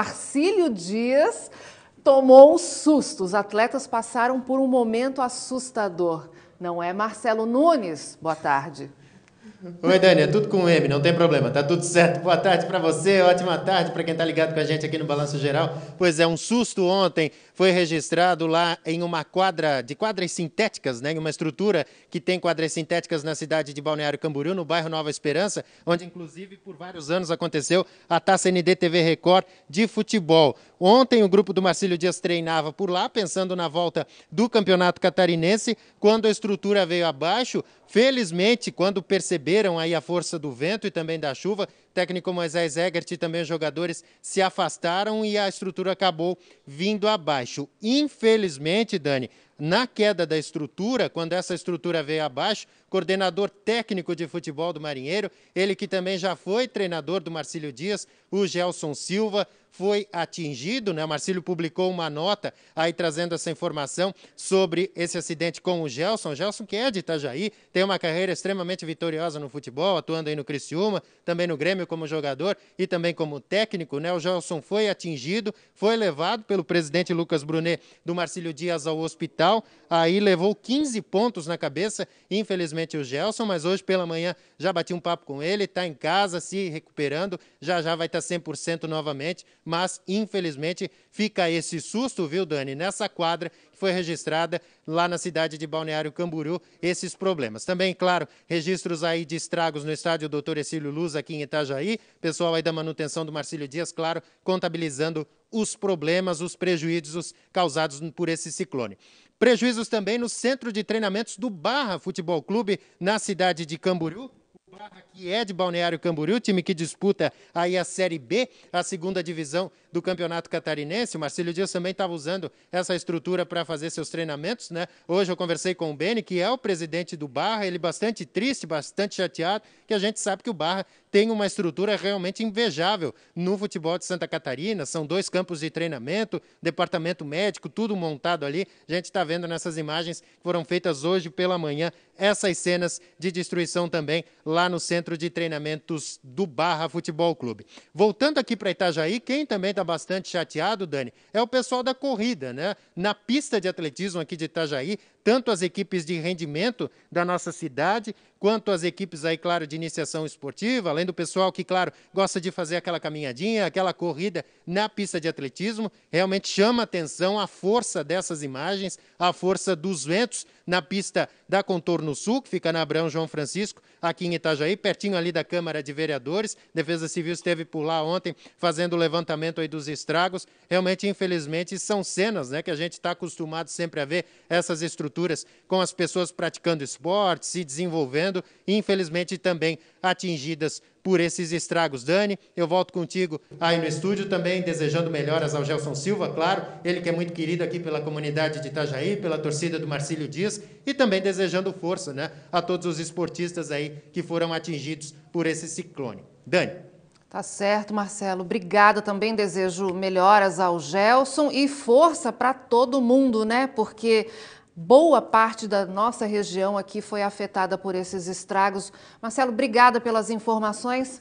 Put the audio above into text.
Marcílio Dias tomou um susto. Os atletas passaram por um momento assustador. Não é Marcelo Nunes? Boa tarde. Oi, Dani, é tudo com M, não tem problema, tá tudo certo. Boa tarde para você, ótima tarde para quem tá ligado com a gente aqui no Balanço Geral. Pois é, um susto ontem foi registrado lá em uma quadra de quadras sintéticas, né, em uma estrutura que tem quadras sintéticas na cidade de Balneário Camboriú, no bairro Nova Esperança, onde inclusive por vários anos aconteceu a Taça NDTV Record de futebol. Ontem o grupo do Marcílio Dias treinava por lá, pensando na volta do Campeonato Catarinense, quando a estrutura veio abaixo, Felizmente, quando perceberam aí a força do vento e também da chuva, técnico Moisés Egert e também os jogadores se afastaram e a estrutura acabou vindo abaixo. Infelizmente, Dani, na queda da estrutura, quando essa estrutura veio abaixo, coordenador técnico de futebol do Marinheiro, ele que também já foi treinador do Marcílio Dias, o Gelson Silva, foi atingido, né? O Marcílio publicou uma nota aí trazendo essa informação sobre esse acidente com o Gelson. O Gelson que é de Itajaí, tem uma carreira extremamente vitoriosa no futebol, atuando aí no Criciúma, também no Grêmio como jogador e também como técnico, né? O Gelson foi atingido, foi levado pelo presidente Lucas Brunet do Marcílio Dias ao hospital Central, aí levou 15 pontos na cabeça, infelizmente o Gelson, mas hoje pela manhã já bati um papo com ele, está em casa se recuperando, já já vai estar tá 100% novamente, mas infelizmente fica esse susto, viu, Dani, nessa quadra foi registrada lá na cidade de Balneário Camburu esses problemas. Também, claro, registros aí de estragos no estádio Doutor Exílio Luz aqui em Itajaí. Pessoal aí da manutenção do Marcílio Dias, claro, contabilizando os problemas, os prejuízos causados por esse ciclone. Prejuízos também no centro de treinamentos do Barra Futebol Clube, na cidade de Camburu, que é de Balneário Camboriú, time que disputa aí a Série B, a segunda divisão do Campeonato Catarinense. O Marcílio Dias também estava usando essa estrutura para fazer seus treinamentos, né? Hoje eu conversei com o Beni, que é o presidente do Barra, ele bastante triste, bastante chateado, que a gente sabe que o Barra tem uma estrutura realmente invejável no futebol de Santa Catarina. São dois campos de treinamento, departamento médico, tudo montado ali. A gente está vendo nessas imagens que foram feitas hoje pela manhã essas cenas de destruição também lá no centro de treinamentos do Barra Futebol Clube. Voltando aqui para Itajaí, quem também está bastante chateado, Dani, é o pessoal da corrida, né? Na pista de atletismo aqui de Itajaí, tanto as equipes de rendimento da nossa cidade, quanto as equipes aí, claro, de iniciação esportiva, além do pessoal que, claro, gosta de fazer aquela caminhadinha, aquela corrida na pista de atletismo, realmente chama atenção a força dessas imagens, a força dos ventos na pista da Contorno Sul, que fica na Abrão João Francisco, aqui em Itajaí, pertinho ali da Câmara de Vereadores. Defesa Civil esteve por lá ontem fazendo o levantamento aí dos estragos. Realmente, infelizmente, são cenas né, que a gente está acostumado sempre a ver essas estruturas com as pessoas praticando esporte, se desenvolvendo, e infelizmente também atingidas por esses estragos. Dani, eu volto contigo aí no estúdio também, desejando melhoras ao Gelson Silva, claro, ele que é muito querido aqui pela comunidade de Itajaí, pela torcida do Marcílio Dias, e também desejando força né, a todos os esportistas aí que foram atingidos por esse ciclone. Dani. Tá certo, Marcelo. Obrigada também. Desejo melhoras ao Gelson e força para todo mundo, né? Porque Boa parte da nossa região aqui foi afetada por esses estragos. Marcelo, obrigada pelas informações.